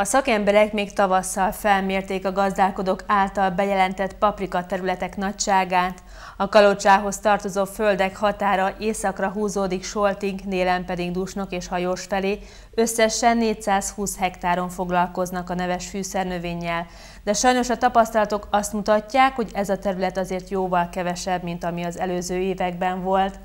A szakemberek még tavasszal felmérték a gazdálkodók által bejelentett paprika területek nagyságát. A kalocsához tartozó földek határa északra húzódik Soltink, nélen pedig Dusnok és Hajós felé. Összesen 420 hektáron foglalkoznak a neves fűszernövényjel. De sajnos a tapasztalatok azt mutatják, hogy ez a terület azért jóval kevesebb, mint ami az előző években volt.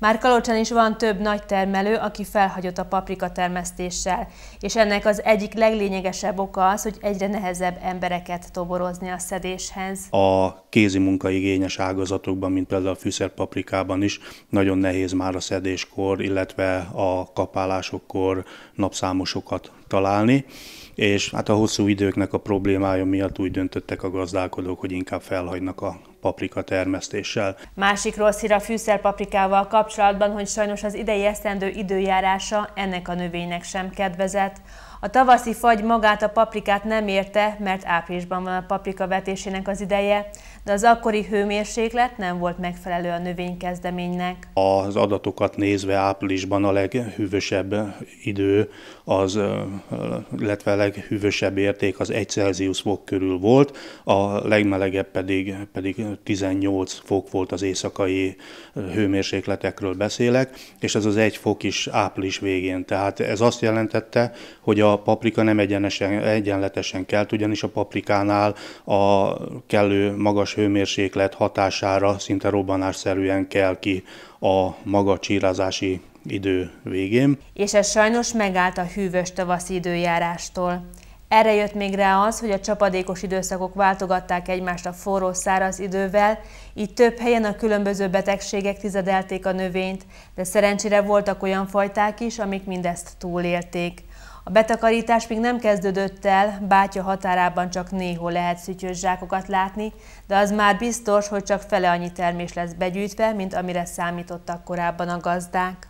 Már Kalocsán is van több nagy termelő, aki felhagyott a paprika termesztéssel, és ennek az egyik leglényegesebb oka az, hogy egyre nehezebb embereket toborozni a szedéshez. A kézi igényes ágazatokban, mint például a fűszerpaprikában is nagyon nehéz már a szedéskor, illetve a kapálásokkor napszámosokat találni, és hát a hosszú időknek a problémája miatt úgy döntöttek a gazdálkodók, hogy inkább felhagynak a paprika termesztéssel. Másik rossz hír a fűszerpaprikával kapcsolatban, hogy sajnos az idei esztendő időjárása ennek a növénynek sem kedvezett. A tavaszi fagy magát a paprikát nem érte, mert áprilisban van a paprika vetésének az ideje, de az akkori hőmérséklet nem volt megfelelő a növénykezdeménynek. Az adatokat nézve áprilisban a leghűvösebb idő, az, illetve a leghűvösebb érték az 1 Celsius fok körül volt, a legmelegebb pedig, pedig 18 fok volt az éjszakai hőmérsékletekről beszélek, és ez az egy fok is április végén. Tehát ez azt jelentette, hogy a paprika nem egyenesen, egyenletesen kelt, ugyanis a paprikánál a kellő magas hőmérséklet hatására szinte robbanásszerűen kell ki a maga csírázási idő végén. És ez sajnos megállt a hűvös tavaszi időjárástól. Erre jött még rá az, hogy a csapadékos időszakok váltogatták egymást a forró száraz idővel, így több helyen a különböző betegségek tizedelték a növényt, de szerencsére voltak olyan fajták is, amik mindezt túlélték. A betakarítás még nem kezdődött el, bátya határában csak néhol lehet szütyös zsákokat látni, de az már biztos, hogy csak fele annyi termés lesz begyűjtve, mint amire számítottak korábban a gazdák.